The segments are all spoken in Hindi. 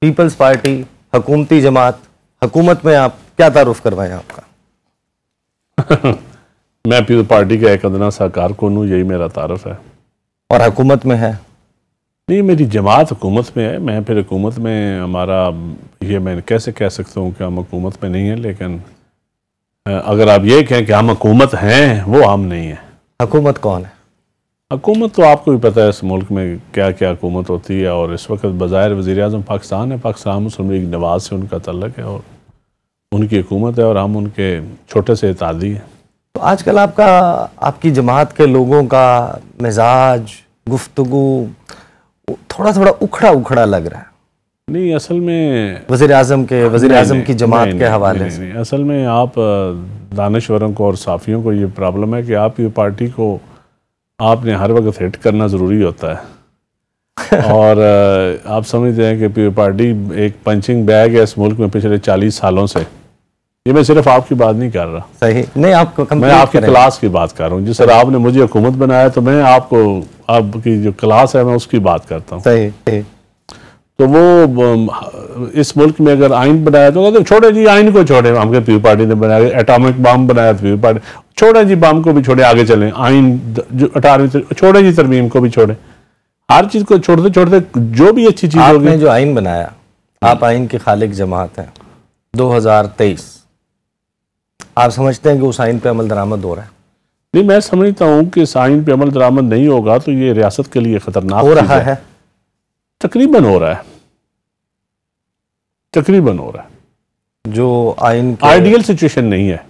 पीपल्स पार्टी हकूमती जमात हकूमत में आप क्या तारुफ करवाएं आपका मैं पीपल पार्टी का एक अदना सा कारकुन हूँ यही मेरा तारफ है और हकूमत में है नहीं मेरी जमात हुकूमत में है मैं फिर हुकूमत में हमारा ये मैं कैसे कह सकता हूँ कि हम हुकूमत में नहीं है लेकिन अगर आप ये कहें कि हम हुकूमत हैं वो हम नहीं है हुकूमत कौन है हकूमत तो आपको भी पता है इस मुल्क में क्या क्या हकूमत होती है और इस वक्त बाज़ाहिर वज़ी अजम पाकिस्तान है पाकिस्तान मुस्लिम लीग नवाज से उनका तल्लक है और उनकी हुकूमत है और हम उनके छोटे से इतादी हैं तो आजकल आपका आपकी जमात के लोगों का मिजाज गुफ्तगु थोड़ा थोड़ा उखड़ा उखड़ा लग रहा है नहीं असल में वजीर अजम के वजी अजम की जमात के हवाले नहीं, नहीं, नहीं, असल में आप दानश्वरों को और साफ़ियों को ये प्रॉब्लम है कि आप ये पार्टी को आपने हर वक्त हिट करना ज़रूरी होता है और आप समझते हैं कि पीपल पार्टी एक पंचिंग बैग है इस मुल्क में पिछले चालीस सालों से ये मैं सिर्फ आपकी बात नहीं कर रहा सही नहीं आपको मैं आपकी क्लास की बात कर रहा हूँ जिस सर आपने मुझे हुकूमत बनाया तो मैं आपको आपकी जो क्लास है मैं उसकी बात करता हूँ सही, सही। तो वो um, इस मुल्क में अगर आइन बनाया तो कहते तो छोड़े जी आइन को छोड़े हमके पीपी पार्टी ने बनाया एटॉमिक बम बनाया तो पीपी पार्टी छोड़े जी बम को भी छोड़े आगे चलें आइन जो अठारहवीं छोड़े जी तरमीम को भी छोड़े हर चीज़ को छोड़ते छोड़ते जो भी अच्छी चीज़ आपने जो आइन बनाया आप आइन के खालिक जमात हैं तेईस आप समझते हैं कि उस आइन पे अमल दरामद हो रहा है नहीं मैं समझता हूँ कि इस आइन पे अमल दरामद नहीं होगा तो ये रियासत के लिए ख़तरनाक हो रहा है तकरीबन हो रहा है तकरीबन हो रहा है जो आइन आइडियल सिचुएशन नहीं है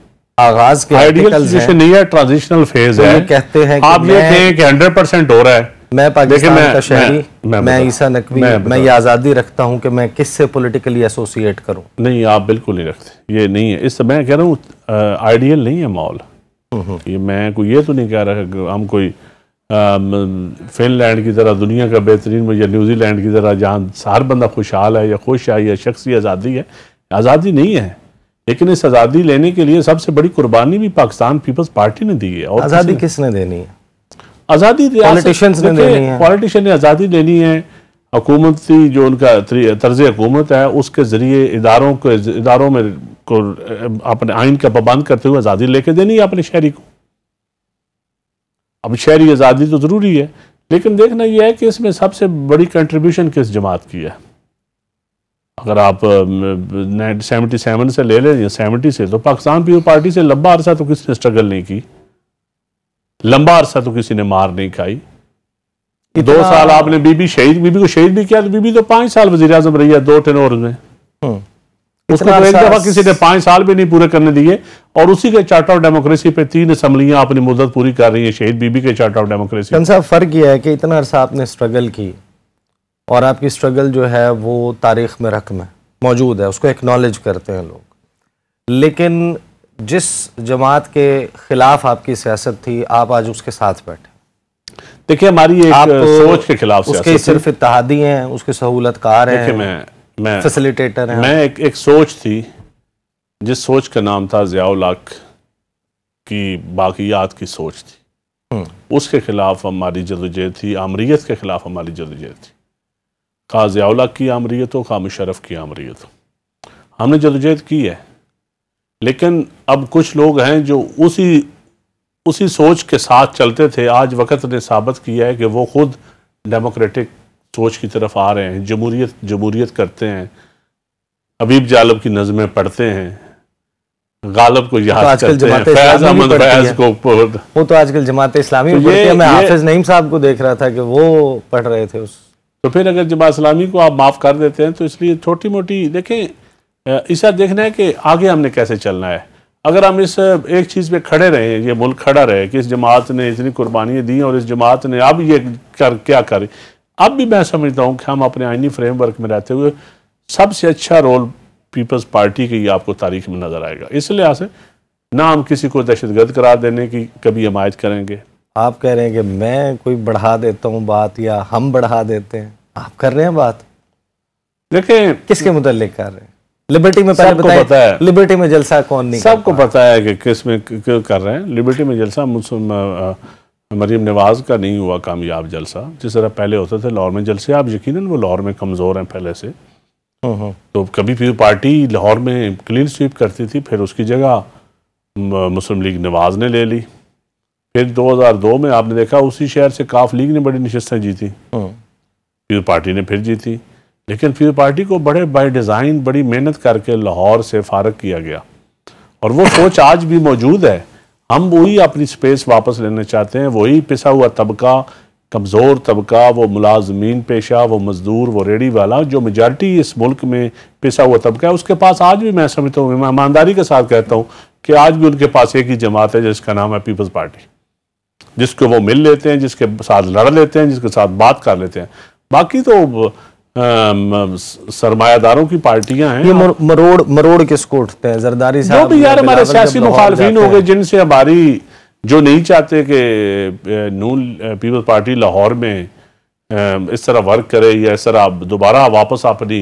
आगाज के आइडियल सिचुएशन नहीं है ट्रांजिशनल फेज तो है कहते हैं आप ये कहें कि हंड्रेड परसेंट हो रहा है मैं पाकिस्तान मैं, का शहरी मैं, मैं ईसा नकवी मैं, मैं ये आज़ादी रखता हूं कि मैं किससे पॉलिटिकली एसोसिएट करूं नहीं आप बिल्कुल नहीं रखते ये नहीं है इस मैं कह रहा हूं आइडियल नहीं है माहौल हम्म, हम्म। ये मैं कोई ये तो नहीं कह रहा हम कोई फिनलैंड um, की तरह दुनिया का बेहतरीन या न्यूजीलैंड की तरह जहाँ हर बंदा खुशहाल है या खुश है या शख्सी आज़ादी है आज़ादी नहीं है लेकिन इस आज़ादी लेने के लिए सबसे बड़ी कुर्बानी भी पाकिस्तान पीपल्स पार्टी ने दी है और आज़ादी किसने देनी है आज़ादी पॉलिटिशियंस ने देनी है पॉलिटिशियन ने आज़ादी लेनी है हुकूमती जो उनका तर्ज हुकूमत है उसके ज़रिए इदारों को इदारों में को अपने आइन का पाबंद करते हुए आज़ादी लेके देनी है अपने शहरी को अब शहरी आज़ादी तो ज़रूरी है लेकिन देखना यह है कि इसमें सबसे बड़ी कंट्रीब्यूशन किस जमात की है अगर आप सेवेंटी सेवन से ले लें या सेवेंटी से तो पाकिस्तान पीपल पार्टी से लंबा अरसा तो किसी ने स्ट्रगल नहीं की लंबा अरसा तो किसी ने मार नहीं खाई दो साल आपने बीबी शहीद बीबी को शहीद भी किया तो बीबी तो पांच साल वजीर अजम रही है दो टेन और में हम्म। उसको तो एक दफा किसी ने पांच साल भी नहीं पूरे करने दिए और उसी के चार्टर ऑफ डेमोक्रेसी पे तीन असम्बलियां अपनी मुद्दत पूरी कर रही है शहीद बीबी के चार्टर ऑफ डेमोक्रेसी साहब फर्क यह है कि इतना अरसा आपने स्ट्रगल की और आपकी स्ट्रगल जो है वो तारीख में रकम है मौजूद है उसको एक्नॉलेज करते हैं लोग लेकिन जिस जमात के खिलाफ आपकी सियासत थी आप आज उसके साथ बैठे देखिए हमारी एक सोच के खिलाफ उसके सिर्फ इतिहादी हैं उसके सहूलतकार हैं मैं फैसिलिटेटर हैं मैं एक, एक सोच थी जिस सोच का नाम था ज़ियाउलाक की बाकियात की सोच थी हम्म। उसके खिलाफ हमारी जदोजहद थी आमरीत के खिलाफ हमारी जदोजहद थी का ज़ियाउलाक की आमरीत हो का मुशरफ की आमरीत हो हमने जदोजहद की है लेकिन अब कुछ लोग हैं जो उसी उसी सोच के साथ चलते थे आज वक्त ने साबित किया है कि वो खुद डेमोक्रेटिक सोच की तरफ आ रहे हैं जमूरीत जमूरीत करते हैं अबीब जालब की नज़में पढ़ते हैं गालब को याद तो करते हैं फैज अहमद फैज को वो तो आजकल जमात इस्लामी तो ये, मैं हाफिज नईम साहब को देख रहा था कि वो पढ़ रहे थे उस तो फिर अगर जमात इस्लामी को आप माफ़ कर देते हैं तो इसलिए छोटी मोटी देखें इसे देखना है कि आगे हमने कैसे चलना है अगर हम इस एक चीज़ पे खड़े रहे ये मुल्क खड़ा रहे कि इस जमात ने इतनी कुर्बानियाँ दी और इस जमात ने अब ये कर क्या करी अब भी मैं समझता हूँ कि हम अपने आइनी फ्रेमवर्क में रहते हुए सबसे अच्छा रोल पीपल्स पार्टी का ही आपको तारीख में नज़र आएगा इस लिहाज से ना हम किसी को दहशतगर्द करार देने की कभी हमायत करेंगे आप कह रहे हैं कि मैं कोई बढ़ा देता हूँ बात या हम बढ़ा देते हैं आप कर रहे हैं बात देखें किसके मुतल कर रहे हैं लिबर्टी में पहले बताएं पता है लिबर्टी में जलसा कौन नहीं सबको पता है कि किस में क्यों कर रहे हैं लिबर्टी में जलसा मुस्लिम मरीम नवाज़ का नहीं हुआ कामयाब जलसा जिस तरह पहले होते थे लाहौर में जलसे आप यकीन वो लाहौर में कमज़ोर हैं पहले से तो कभी फिर पार्टी लाहौर में क्लीन स्वीप करती थी फिर उसकी जगह मुस्लिम लीग नवाज ने ले ली फिर 2002 में आपने देखा उसी शहर से काफ लीग ने बड़ी नशस्तें जीती हम्म। फिर पार्टी ने फिर जीती लेकिन फिर पार्टी को बड़े बाई डिज़ाइन बड़ी मेहनत करके लाहौर से फारग किया गया और वो सोच आज भी मौजूद है हम वही अपनी स्पेस वापस लेना चाहते हैं वही पिसा हुआ तबका कमज़ोर तबका वो मुलाजमीन पेशा वो मज़दूर वो रेडी वाला जो मेजार्टी इस मुल्क में पिसा हुआ तबका है उसके पास आज भी मैं समझता हूँ मैं ईमानदारी के साथ कहता हूँ कि आज भी उनके पास एक ही जमात है जिसका नाम है पीपल्स पार्टी जिसको वो मिल लेते हैं जिसके साथ लड़ लेते हैं जिसके साथ बात कर लेते हैं बाकी तो सरमायादारों की पार्टियां हैं ये मर, मरोड़ मरोड़ किसको उठते हैं जरदारी साहब भी यार हमारे सियासी मुखालफिन हो गए जिनसे हमारी जो नहीं चाहते कि नून पीपल्स पार्टी लाहौर में इस तरह वर्क करे या इस तरह दोबारा वापस अपनी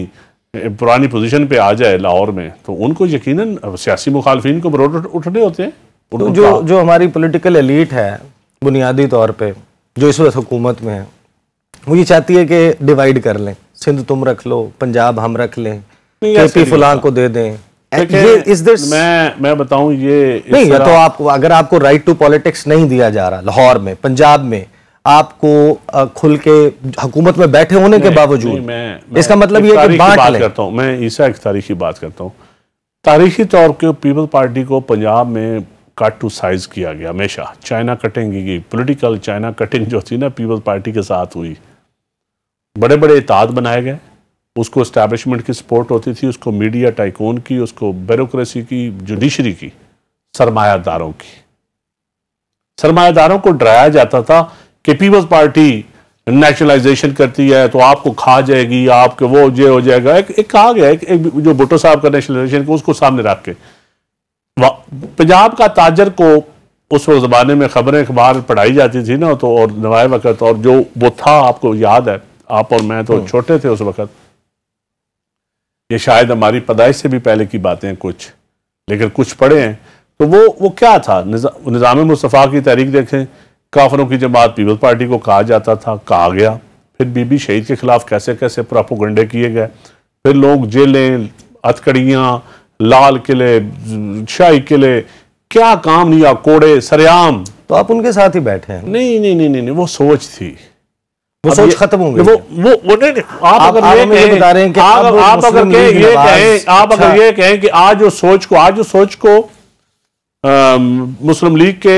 पुरानी पोजीशन पे आ जाए लाहौर में तो उनको यकीनन सियासी मुखालफिन को मरोड़ उठने होते हैं तो जो जो हमारी पोलिटिकल एलिट है बुनियादी तौर पर जो इस वक्त हुकूमत में है वो ये चाहती है कि डिवाइड कर लें सिंध तुम रख लो पंजाब हम रख लें केपी फुलां को दे दें ये इस दिस मैं मैं बताऊं ये नहीं तो आप अगर आपको राइट टू पॉलिटिक्स नहीं दिया जा रहा लाहौर में पंजाब में आपको खुल के हुकूमत में बैठे होने के बावजूद मैं, इसका मतलब ये बात करता हूँ मैं ईसा एक तारीखी बात करता हूँ तारीखी तौर पर पीपल पार्टी को पंजाब में कट टू साइज किया गया हमेशा चाइना कटिंग की पॉलिटिकल चाइना कटिंग जो थी ना पीपल पार्टी के साथ हुई बड़े बड़े इताद बनाए गए उसको इस्टेबलिशमेंट की सपोर्ट होती थी उसको मीडिया टाइकोन की उसको बेरोक्रेसी की जुडिशरी की सरमायादारों की सरमायादारों को डराया जाता था कि पीपल्स पार्टी नेशनलाइजेशन करती है तो आपको खा जाएगी आपके वो ये हो जाएगा एक एक कहा गया एक, एक जो भुट्टो साहब का नेशनलाइजेशन को उसको सामने रख के पंजाब का ताजर को उस ज़माने में खबरें अखबार पढ़ाई जाती थी ना तो और नवाए वक्त और जो वो था आपको याद है आप और मैं तो छोटे थे उस वक़्त ये शायद हमारी पदाइश से भी पहले की बातें कुछ लेकिन कुछ पढ़े हैं तो वो वो क्या था निज़ाम मुस्तफ़ा की तहरीक देखें काफरों की जमात पीपल्स पार्टी को कहा जाता था कहा गया फिर बीबी शहीद के खिलाफ कैसे कैसे प्रापोगंडे किए गए फिर लोग जेलें हथकड़ियाँ लाल किले शाही किले क्या काम लिया कोड़े सरेआम तो आप उनके साथ ही बैठे हैं नहीं नहीं नहीं नहीं, नहीं वो सोच थी वो सोच खत्म हो गई वो वो वो नहीं आप, अगर ये कहें बता रहे हैं कि आप, आप अगर ये कहें आप अगर अच्छा। ये कहें कि आज जो सोच को आज जो सोच को मुस्लिम लीग के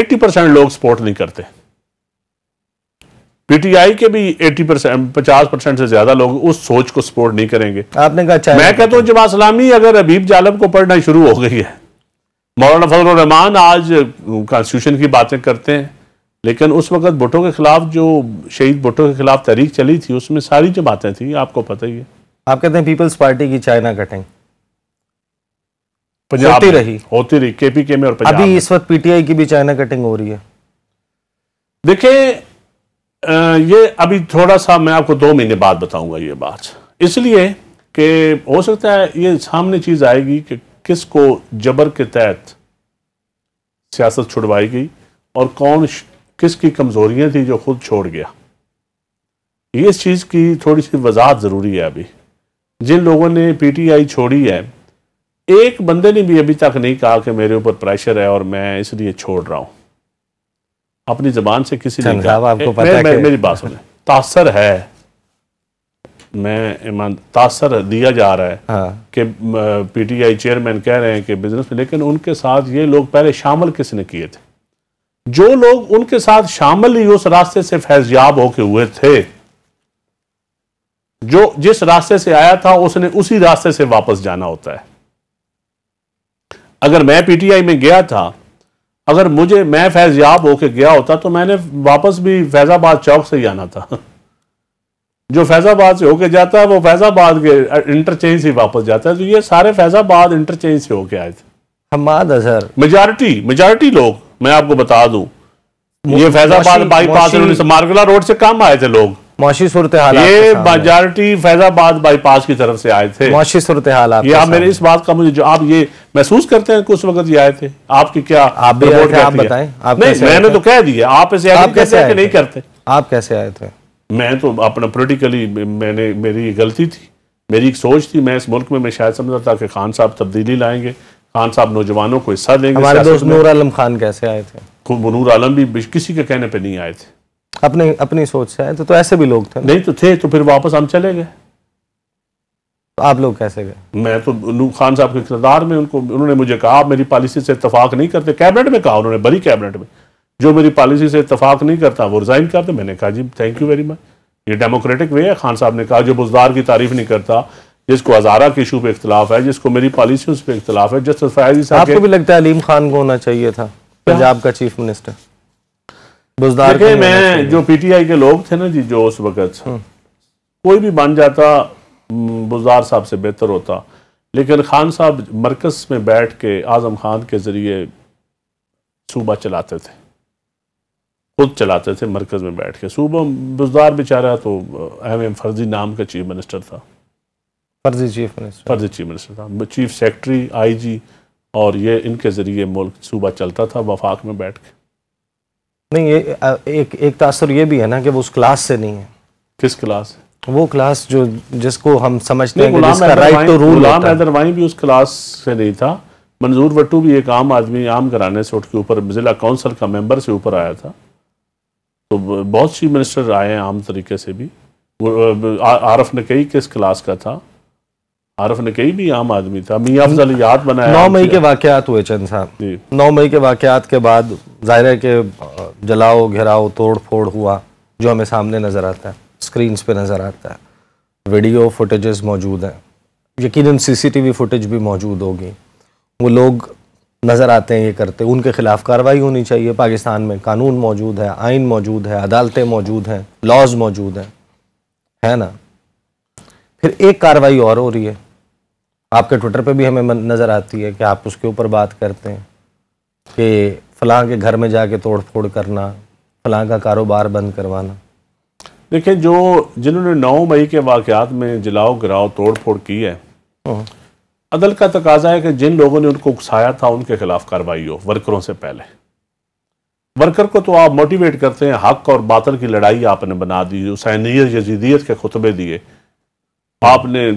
80 परसेंट लोग सपोर्ट नहीं करते पीटीआई के भी 80 परसेंट पचास परसेंट से ज्यादा लोग उस सोच को सपोर्ट नहीं करेंगे आपने कहा मैं कहता हूँ जमा सलामी अगर अबीब जालब को पढ़ना शुरू हो गई है मौलाना फजल रहमान आज कॉन्स्टिट्यूशन की बातें करते हैं लेकिन उस वक्त भुटो के खिलाफ जो शहीद भुटो के खिलाफ तहरीक चली थी उसमें सारी जो बातें थी आपको पता ही है आप कहते हैं पीपल्स पार्टी की चाइना कटिंग होती रही होती रही केपीके में और पंजाब अभी इस वक्त पीटीआई की भी चाइना कटिंग हो रही है देखिए ये अभी थोड़ा सा मैं आपको दो महीने बाद बताऊंगा ये बात इसलिए कि हो सकता है ये सामने चीज आएगी कि किसको जबर के तहत सियासत छुड़वाई गई और कौन किसकी कमजोरियां थी जो खुद छोड़ गया ये इस चीज़ की थोड़ी सी वजाहत ज़रूरी है अभी जिन लोगों ने पीटीआई छोड़ी है एक बंदे ने भी अभी तक नहीं कहा कि मेरे ऊपर प्रेशर है और मैं इसलिए छोड़ रहा हूं अपनी जबान से किसी ने कहा आपको पता मैं, मैं, मेरी बात सुने तासर है मैं ईमान तासर दिया जा रहा है हाँ। कि पीटीआई चेयरमैन कह रहे हैं कि बिजनेस में लेकिन उनके साथ ये लोग पहले शामिल किसने किए थे जो लोग उनके साथ शामिल ही उस रास्ते से फैजयाब होके हुए थे जो जिस रास्ते से आया था उसने उसी रास्ते से वापस जाना होता है अगर मैं पीटीआई में गया था अगर मुझे मैं फैजयाब होके गया होता तो मैंने वापस भी फैजाबाद चौक से ही आना था जो फैजाबाद से होके जाता है वो फैजाबाद के इंटरचेंज से वापस जाता है तो ये सारे फैजाबाद इंटरचेंज से होके आए थे हमाद सर मेजॉरिटी मेजॉरिटी लोग मैं आपको बता दू ये फैजाबाद बाईपास मार्गला रोड से काम आए थे लोग ये मेजोरिटी फैजाबाद बाईपास की तरफ से आए थे ये आप मेरे इस बात का मुझे जो आप ये महसूस करते हैं कुछ उस वक्त ये आए थे आपकी क्या आप भी आए आप बताएं आप नहीं मैंने तो कह दिया आप इसे आप कैसे आए नहीं करते आप कैसे आए थे मैं तो अपना पोलिटिकली मैंने मेरी गलती थी मेरी एक सोच थी मैं इस मुल्क में मैं शायद समझा था कि खान साहब तब्दीली लाएंगे खान साहब नौजवानों को हिस्सा देंगे हमारे दोस्त नूर आलम खान कैसे आए थे नूर आलम भी किसी के कहने पर नहीं आए थे अपने अपनी सोच से आए तो, तो ऐसे भी लोग थे नहीं तो थे तो फिर वापस हम चले गए तो आप लोग कैसे गए मैं तो नूर खान साहब के किरदार में उनको उन्होंने मुझे कहा आप मेरी पॉलिसी से इतफाक नहीं करते कैबिनेट में कहा उन्होंने बड़ी कैबिनेट में जो मेरी पॉलिसी से इतफाक नहीं करता वो रिज़ाइन कर दे मैंने कहा जी थैंक यू वेरी मच ये डेमोक्रेटिक वे है खान साहब ने कहा जो बुजदार की तारीफ नहीं करता जिसको हजारा के इशू पे इख्तलाफ है जिसको मेरी पॉलिसी पे इख्तलाफ है जस्टिस फायदी साहब आपको भी लगता है अलीम खान को होना चाहिए था पंजाब का चीफ मिनिस्टर देखिए मैं जो पीटीआई के लोग थे ना जी जो उस वक्त हम्म। कोई भी बन जाता हम्म, बुजदार साहब से बेहतर होता लेकिन खान साहब मरकज में बैठ के आजम खान के जरिए सूबा चलाते थे खुद चलाते थे मरकज में बैठ के सूबा बुजदार बेचारा तो अहम फर्जी नाम का चीफ मिनिस्टर था फर्जी चीफ मिनिस्टर फर्जी चीफ मिनिस्टर साहब चीफ सेक्रेटरी आईजी और ये इनके ज़रिए मुल्क सूबा चलता था वफाक में बैठ के नहीं ये एक एक तासर ये भी है ना कि वो उस क्लास से नहीं है किस क्लास है? वो क्लास जो जिसको हम समझते हैं जिसका राइट तो रूल गुलाम हैदर भी उस क्लास से नहीं था मंजूर वट्टू भी एक आम आदमी आम घराने से उठ के ऊपर जिला काउंसिल का मेंबर से ऊपर आया था तो बहुत सी मिनिस्टर आए हैं आम तरीके से भी आरफ कही किस क्लास का था आरफ नकई भी आम आदमी था मियाँ अफजल याद बनाया नौ मई के वाकत हुए चंद साहब नौ मई के वाकत के बाद जाहिर है कि जलाओ घिराओ तोड़ फोड़ हुआ जो हमें सामने नज़र आता है स्क्रीन पर नज़र आता है वीडियो फुटेजेस मौजूद हैं यकीन सीसीटीवी फुटेज भी मौजूद होगी वो लोग नज़र आते हैं ये करते उनके ख़िलाफ़ कार्रवाई होनी चाहिए पाकिस्तान में कानून मौजूद है आइन मौजूद है अदालतें मौजूद हैं लॉज मौजूद हैं है ना फिर एक कार्रवाई और हो रही है आपके ट्विटर पे भी हमें नज़र आती है कि आप उसके ऊपर बात करते हैं कि फलां के घर में जाके तोड़ फोड़ करना फलां का कारोबार बंद करवाना देखिए जो जिन्होंने नौ मई के वाक़ात में जलाओ गिराओ तोड़ फोड़ की है हम्म। अदल का तकाजा है कि जिन लोगों ने उनको उकसाया था उनके खिलाफ कार्रवाई हो वर्करों से पहले वर्कर को तो आप मोटिवेट करते हैं हक और बातल की लड़ाई आपने बना दी हुसैनीत यजीदियत के खुतबे दिए आपने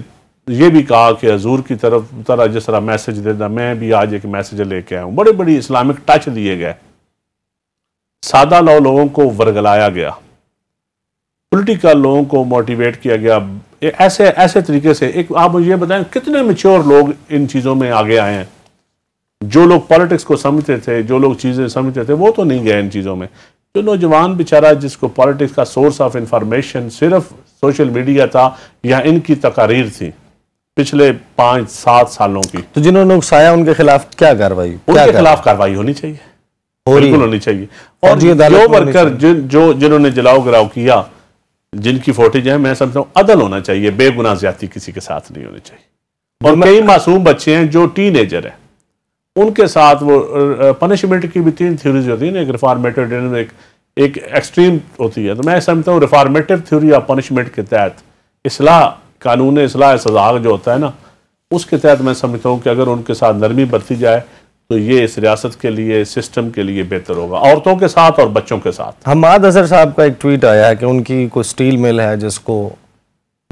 ये भी कहा कि हजूर की तरफ तरह जिस तरह मैसेज देता मैं भी आज एक मैसेज लेके आया हूँ बड़े बड़ी इस्लामिक टच दिए गए सादा लो लोगों को वर्गलाया गया पॉलिटिकल लोगों को मोटिवेट किया गया ऐसे ऐसे तरीके से एक आप मुझे ये बताएं कितने मेच्योर लोग इन चीज़ों में आगे आए हैं जो लोग पॉलिटिक्स को समझते थे जो लोग चीज़ें समझते थे वो तो नहीं गए इन चीज़ों में जो नौजवान बेचारा जिसको पॉलिटिक्स का सोर्स ऑफ इंफॉर्मेशन सिर्फ सोशल मीडिया था या इनकी तकारीर थी पिछले पांच सात सालों की तो जिन्होंने उकसाया उनके खिलाफ क्या कार्रवाई उनके खिलाफ कार्रवाई होनी चाहिए बिल्कुल होनी चाहिए और जो वर्कर जिन जो जिन्होंने जलाओ गिराव किया जिनकी फोटेज है मैं समझता हूँ अदल होना चाहिए बेगुनाह ज्यादा किसी के साथ नहीं होनी चाहिए और कई मासूम बच्चे हैं जो टीन एजर है उनके साथ वो पनिशमेंट की भी तीन थ्योरीज होती है ना एक रिफॉर्मेटिव एक एक एक्सट्रीम होती है तो मैं समझता हूँ रिफॉर्मेटिव थ्योरी ऑफ पनिशमेंट के तहत इसलाह कानून असलाह सजाक जो होता है ना उसके तहत मैं समझता हूँ कि अगर उनके साथ नरमी बरती जाए तो ये इस रियासत के लिए सिस्टम के लिए बेहतर होगा औरतों के साथ और बच्चों के साथ हमाद अजहर साहब का एक ट्वीट आया है कि उनकी कोई स्टील मिल है जिसको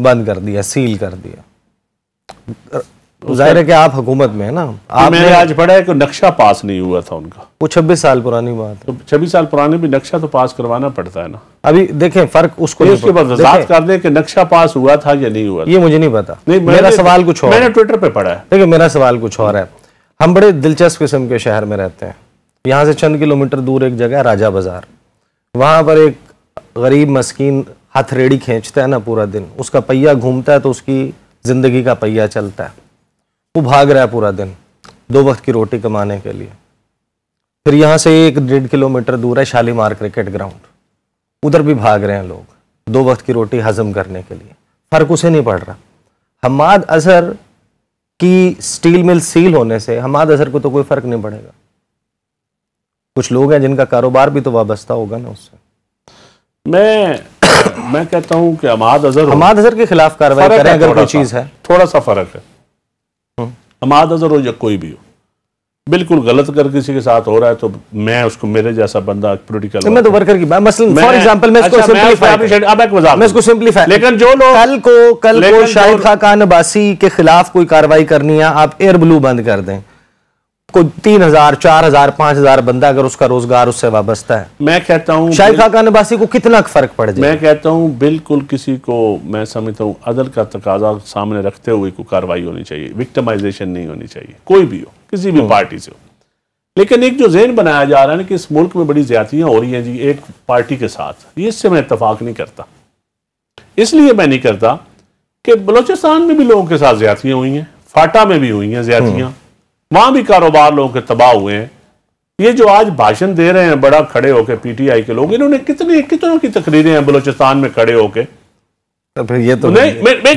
बंद कर दिया सील कर दिया तो जाहिर है कि आप हुकूमत में है ना आप मैंने आज पढ़ा है कि नक्शा पास नहीं हुआ था उनका वो छब्बीस साल पुरानी बात तो छब्बीस साल पुराने भी नक्शा तो पास करवाना पड़ता है ना अभी देखें फर्क उसको उसके बाद कर दे कि नक्शा पास हुआ था या नहीं हुआ ये मुझे नहीं पता नहीं मेरा सवाल कुछ और मैंने ट्विटर पर पढ़ा है देखिए मेरा सवाल कुछ और है हम बड़े दिलचस्प किस्म के शहर में रहते हैं यहाँ से चंद किलोमीटर दूर एक जगह राजा बाजार वहाँ पर एक गरीब मस्किन हथरेड़ी खींचता है ना पूरा दिन उसका पहिया घूमता है तो उसकी ज़िंदगी का पहिया चलता है वो भाग रहा है पूरा दिन दो वक्त की रोटी कमाने के लिए फिर यहाँ से एक डेढ़ किलोमीटर दूर है शालीमार क्रिकेट ग्राउंड उधर भी भाग रहे हैं लोग दो वक्त की रोटी हजम करने के लिए फ़र्क उसे नहीं पड़ रहा हमाद अजहर की स्टील मिल सील होने से हमाद अजहर को तो कोई फ़र्क नहीं पड़ेगा कुछ लोग हैं जिनका कारोबार भी तो वाबस्ता होगा ना उससे मैं मैं कहता हूं कि अमाद अजहर अमाद अजहर के खिलाफ कार्रवाई करें अगर कोई चीज़ है थोड़ा सा फ़र्क है अमाद अजर हो या कोई भी हो बिल्कुल गलत अगर किसी के साथ हो रहा है तो मैं उसको मेरे जैसा बंदा पोलिटिकल मैं तो वर्कर की मसलन फॉर एग्जांपल मैं इसको सिंपलीफाई अच्छा, मैं इसको सिंपलीफाई लेकिन जो लोग कल को कल को शाहिद खाकान अब्बासी के खिलाफ कोई कार्रवाई करनी है आप एयर ब्लू बंद कर दें को तीन हजार चार हजार पांच हजार बंदा अगर उसका रोजगार उससे वाबस्ता है मैं कहता हूँ शाहिद खाका निवासी को कितना फर्क पड़ जाए मैं कहता हूँ बिल्कुल किसी को मैं समझता हूँ अदल का तकाजा सामने रखते हुए कोई कार्रवाई होनी चाहिए विक्टमाइजेशन नहीं होनी चाहिए कोई भी हो किसी भी हम्म। पार्टी से हो लेकिन एक जो जेन बनाया जा रहा है ना कि इस मुल्क में बड़ी ज्यादतियाँ हो रही हैं जी एक पार्टी के साथ इससे मैं इतफाक नहीं करता इसलिए मैं नहीं करता कि बलोचिस्तान में भी लोगों के साथ ज्यादतियाँ हुई हैं फाटा में भी हुई हैं ज्यादतियाँ हम्म। वहां भी कारोबार लोगों के तबाह हुए हैं ये जो आज भाषण दे रहे हैं बड़ा खड़े होके पीटीआई के लोग इन्होंने कितने कितनों की तकरीरें हैं बलोचिस्तान में खड़े होके तो फिर ये तो नहीं,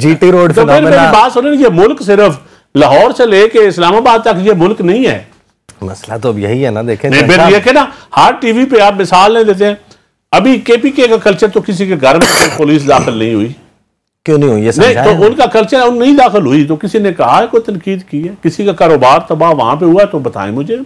जीटी रोड तो बात सुन ये मुल्क सिर्फ लाहौर से लेके इस्लामाबाद तक ये मुल्क नहीं है मसला तो अब यही है ना देखें तो देखे ना हर टीवी पे आप मिसाल नहीं देते हैं अभी केपीके का कल्चर तो किसी के घर में पुलिस दाखिल नहीं हुई क्यों नहीं हुई ये नहीं तो उनका कल्चर उन नहीं दाखिल हुई तो किसी ने कहा है कोई तनकीद की है किसी का कारोबार तबाह वहां पर हुआ तो बताए मुझे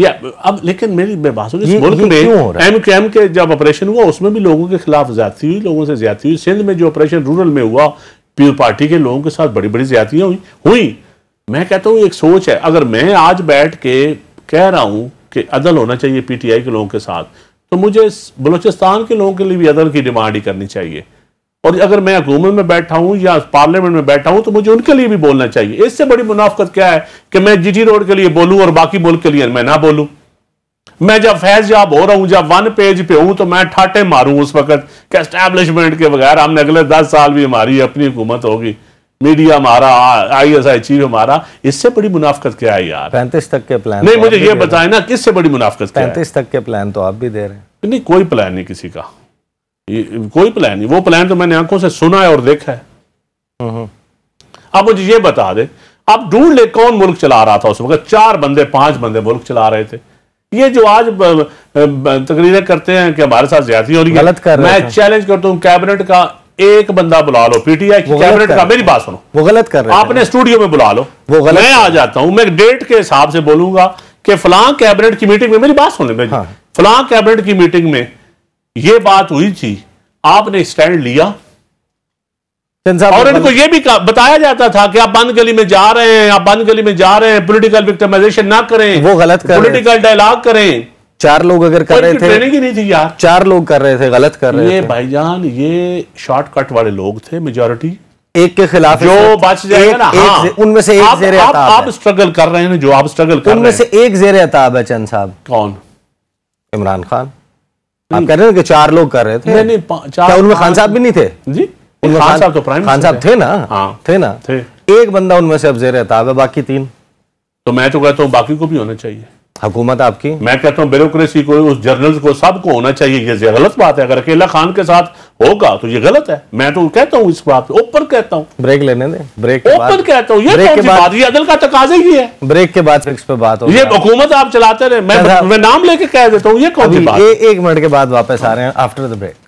या अब लेकिन मेरी इस मुल्क में एम के जब ऑपरेशन हुआ उसमें भी लोगों के खिलाफ ज्यादा हुई लोगों से ज्यादा हुई सिंध में जो ऑपरेशन रूरल में हुआ पीपल पार्टी के लोगों के साथ बड़ी बड़ी ज्यादियां हुई हुई मैं कहता हूँ एक सोच है अगर मैं आज बैठ के कह रहा हूँ कि अदल होना चाहिए पीटीआई के लोगों के साथ तो मुझे बलूचिस्तान के लोगों के लिए भी अदल की डिमांड ही करनी चाहिए और अगर मैं हुकूमत में बैठा हूं या पार्लियामेंट में बैठा हूं तो मुझे उनके लिए भी बोलना चाहिए इससे बड़ी मुनाफ्त क्या है कि मैं जीटी रोड के लिए बोलूं और बाकी मुल्क के लिए मैं ना बोलूं मैं जब फैजयाब हो रहा हूं जब वन पेज पे हूं तो मैं ठाटे मारूं उस वक्त कि एस्टेब्लिशमेंट के बगैर हमने अगले दस साल भी हमारी अपनी हुकूमत होगी मीडिया हमारा आई एस आई चीफ हमारा इससे बड़ी मुनाफ्त क्या है यार पैंतीस तक के प्लान नहीं तो मुझे ये बताए ना किससे बड़ी मुनाफ्त पैंतीस तक के प्लान तो आप भी दे रहे हैं नहीं कोई प्लान नहीं किसी का कोई प्लान नहीं वो प्लान तो मैंने आंखों से सुना है और देखा है आप हम्म। मुझे ये बता दे आप ढूंढ ले कौन मुल्क चला रहा था उस वक्त चार बंदे पांच बंदे मुल्क चला रहे थे ये जो आज तकरीरें करते हैं कि हमारे साथ ज्यादा हो रही है गलत कर मैं चैलेंज करता हूं कैबिनेट का एक बंदा बुला लो पीटीआई कैबिनेट का मेरी बात सुनो वो गलत कर रहे आपने स्टूडियो में बुला लो वो गलत मैं आ जाता हूं मैं डेट के हिसाब से बोलूंगा कि फलां कैबिनेट की मीटिंग में मेरी बात सुन ले हाँ। फलां कैबिनेट की मीटिंग में ये बात हुई थी आपने स्टैंड लिया और इनको ये भी बताया जाता था कि आप बंद गली में जा रहे हैं आप बंद गली में जा रहे हैं पॉलिटिकल विक्टिमाइजेशन ना करें वो गलत कर पॉलिटिकल डायलॉग करें चार लोग अगर कर रहे थे ट्रेनिंग ही नहीं थी यार चार लोग कर रहे थे गलत कर रहे ये भाईजान ये शॉर्टकट वाले लोग थे मेजोरिटी एक के खिलाफ जो बच जाएगा ना हाँ, उनमें से एक जेर आप, आप स्ट्रगल कर रहे हैं जो आप स्ट्रगल कर रहे हैं उनमें से एक जेर आता है चंद साहब कौन इमरान खान आप कह रहे थे कि चार लोग कर रहे थे नहीं नहीं चार क्या उनमें खान साहब भी नहीं थे जी खान साहब तो प्राइम खान साहब थे ना हाँ थे ना थे एक बंदा उनमें से अब जे रहता है बाकी तीन तो मैं तो कहता हूँ बाकी को भी होना चाहिए हुकूमत आपकी मैं कहता हूँ ब्यूरोक्रेसी को उस जर्नल्स को सबको होना चाहिए ये गलत बात है अगर अकेला खान के साथ होगा तो ये गलत है मैं तो कहता हूँ इस बात ऊपर कहता हूँ ब्रेक लेने दें ब्रेक ओपन कहता हूँ ये ब्रेक के बाद ये अदल का तकाजा ही है ब्रेक के बाद फिक्स पे बात हो ये हुकूमत आप चलाते रहे मैं मैं नाम लेके कह देता हूँ ये कौन सी बात एक मिनट के बाद वापस आ रहे हैं आफ्टर द ब्रेक